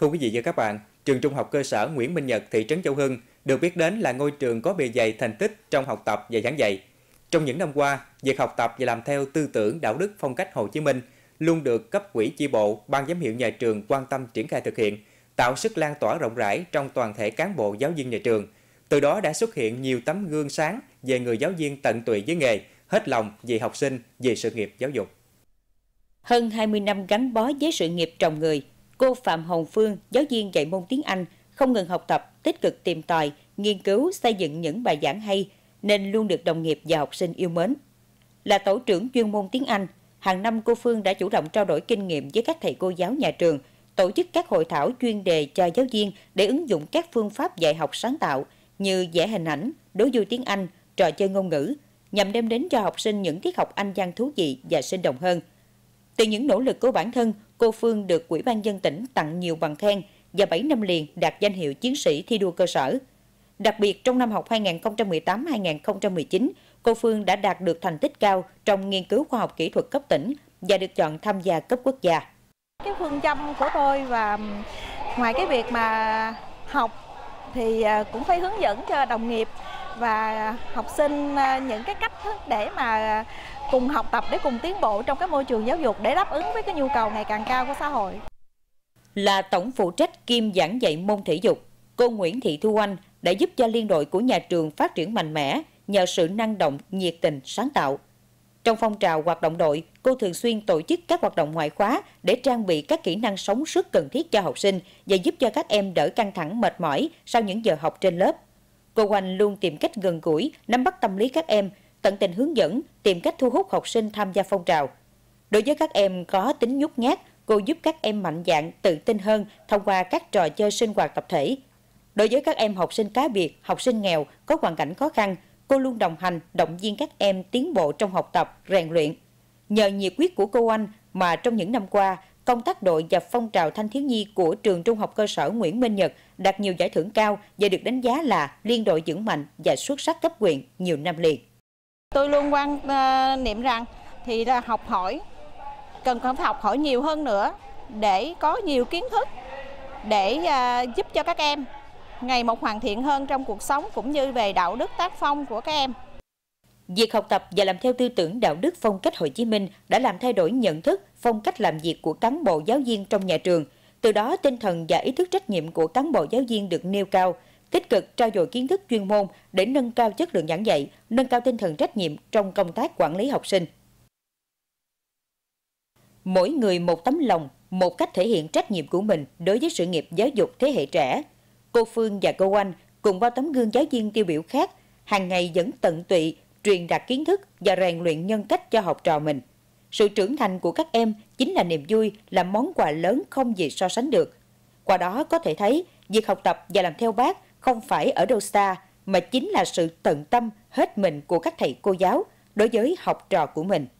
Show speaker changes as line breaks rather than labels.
Thưa quý vị và các bạn, trường Trung học cơ sở Nguyễn Minh Nhật, thị trấn Châu Hưng được biết đến là ngôi trường có bề dày thành tích trong học tập và giảng dạy. Trong những năm qua, việc học tập và làm theo tư tưởng đạo đức phong cách Hồ Chí Minh luôn được cấp quỹ chi bộ, ban giám hiệu nhà trường quan tâm triển khai thực hiện, tạo sức lan tỏa rộng rãi trong toàn thể cán bộ giáo viên nhà trường. Từ đó đã xuất hiện nhiều tấm gương sáng về người giáo viên tận tụy với nghề, hết lòng vì học sinh, vì sự nghiệp giáo dục.
Hơn 20 năm gắn bó với sự nghiệp trồng người, Cô Phạm Hồng Phương, giáo viên dạy môn tiếng Anh, không ngừng học tập, tích cực tìm tòi, nghiên cứu xây dựng những bài giảng hay nên luôn được đồng nghiệp và học sinh yêu mến. Là tổ trưởng chuyên môn tiếng Anh, hàng năm cô Phương đã chủ động trao đổi kinh nghiệm với các thầy cô giáo nhà trường, tổ chức các hội thảo chuyên đề cho giáo viên để ứng dụng các phương pháp dạy học sáng tạo như vẽ hình ảnh, đối du tiếng Anh, trò chơi ngôn ngữ, nhằm đem đến cho học sinh những tiết học Anh văn thú vị và sinh động hơn – từ những nỗ lực của bản thân, cô Phương được Ủy ban dân tỉnh tặng nhiều bằng khen và 7 năm liền đạt danh hiệu chiến sĩ thi đua cơ sở. Đặc biệt trong năm học 2018-2019, cô Phương đã đạt được thành tích cao trong nghiên cứu khoa học kỹ thuật cấp tỉnh và được chọn tham gia cấp quốc gia. Cái phương châm của tôi và ngoài cái việc mà học thì à, cũng phải hướng dẫn cho đồng nghiệp và học sinh à, những cái cách thức để mà cùng học tập để cùng tiến bộ trong cái môi trường giáo dục để đáp ứng với cái nhu cầu ngày càng cao của xã hội. Là tổng phụ trách kiêm giảng dạy môn thể dục, cô Nguyễn Thị Thu Anh đã giúp cho liên đội của nhà trường phát triển mạnh mẽ nhờ sự năng động, nhiệt tình, sáng tạo. Trong phong trào hoạt động đội, cô thường xuyên tổ chức các hoạt động ngoại khóa để trang bị các kỹ năng sống sức cần thiết cho học sinh và giúp cho các em đỡ căng thẳng mệt mỏi sau những giờ học trên lớp. Cô Hoành luôn tìm cách gần gũi, nắm bắt tâm lý các em, tận tình hướng dẫn, tìm cách thu hút học sinh tham gia phong trào. Đối với các em có tính nhút nhát, cô giúp các em mạnh dạn, tự tin hơn thông qua các trò chơi sinh hoạt tập thể. Đối với các em học sinh cá biệt, học sinh nghèo, có hoàn cảnh khó khăn, Cô luôn đồng hành, động viên các em tiến bộ trong học tập, rèn luyện. Nhờ nhiệt quyết của cô Anh mà trong những năm qua, công tác đội và phong trào thanh thiếu nhi của trường trung học cơ sở Nguyễn Minh Nhật đạt nhiều giải thưởng cao và được đánh giá là liên đội vững mạnh và xuất sắc cấp quyền nhiều năm liền. Tôi luôn quan ờ, niệm rằng thì là học hỏi, cần phải học hỏi nhiều hơn nữa để có nhiều kiến thức để ờ, giúp cho các em ngày một hoàn thiện hơn trong cuộc sống cũng như về đạo đức tác phong của các em. Việc học tập và làm theo tư tưởng đạo đức phong cách Hồ Chí Minh đã làm thay đổi nhận thức, phong cách làm việc của cán bộ giáo viên trong nhà trường. Từ đó, tinh thần và ý thức trách nhiệm của cán bộ giáo viên được nêu cao, tích cực trao dồi kiến thức chuyên môn để nâng cao chất lượng giảng dạy, nâng cao tinh thần trách nhiệm trong công tác quản lý học sinh. Mỗi người một tấm lòng, một cách thể hiện trách nhiệm của mình đối với sự nghiệp giáo dục thế hệ trẻ – Cô Phương và cô Anh cùng bao tấm gương giáo viên tiêu biểu khác hàng ngày vẫn tận tụy truyền đạt kiến thức và rèn luyện nhân cách cho học trò mình. Sự trưởng thành của các em chính là niềm vui, là món quà lớn không gì so sánh được. Qua đó có thể thấy, việc học tập và làm theo bác không phải ở đâu xa, mà chính là sự tận tâm hết mình của các thầy cô giáo đối với học trò của mình.